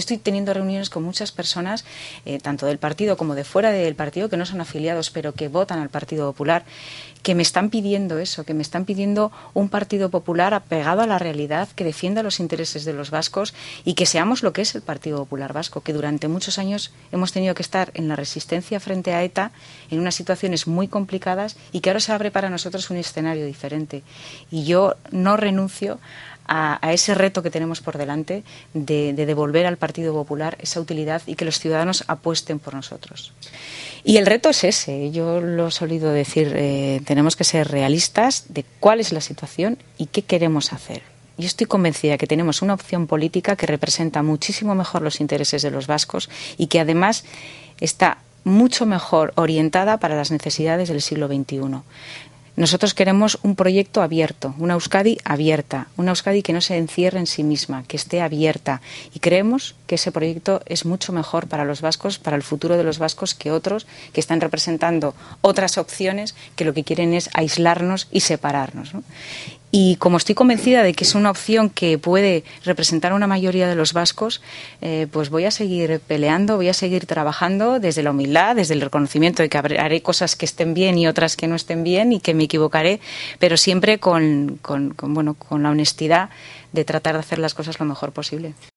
estoy teniendo reuniones con muchas personas, eh, tanto del partido como de fuera del partido, que no son afiliados, pero que votan al Partido Popular, que me están pidiendo eso, que me están pidiendo un Partido Popular apegado a la realidad, que defienda los intereses de los vascos y que seamos lo que es el Partido Popular Vasco, que durante muchos años hemos tenido que estar en la resistencia frente a ETA, en unas situaciones muy complicadas y que ahora se abre para nosotros un escenario diferente. Y yo no renuncio a, ese reto que tenemos por delante de, devolver al Partido Popular esa utilidad y que los ciudadanos apuesten por nosotros. Y el reto es ese, yo lo he solido decir, eh, tenemos que ser realistas de cuál es la situación y qué queremos hacer. Yo estoy convencida que tenemos una opción política que representa muchísimo mejor los intereses de los vascos y que además está mucho mejor orientada para las necesidades del siglo XXI. Nosotros queremos un proyecto abierto, una Euskadi abierta, una Euskadi que no se encierre en sí misma, que esté abierta. Y creemos que ese proyecto es mucho mejor para los vascos, para el futuro de los vascos, que otros que están representando otras opciones que lo que quieren es aislarnos y separarnos. Y como estoy convencida de que es una opción que puede representar a una mayoría de los vascos, eh, pues voy a seguir peleando, voy a seguir trabajando desde la humildad, desde el reconocimiento de que haré cosas que estén bien y otras que no estén bien y que me equivocaré, pero siempre con bueno, con la honestidad de tratar de hacer las cosas lo mejor posible.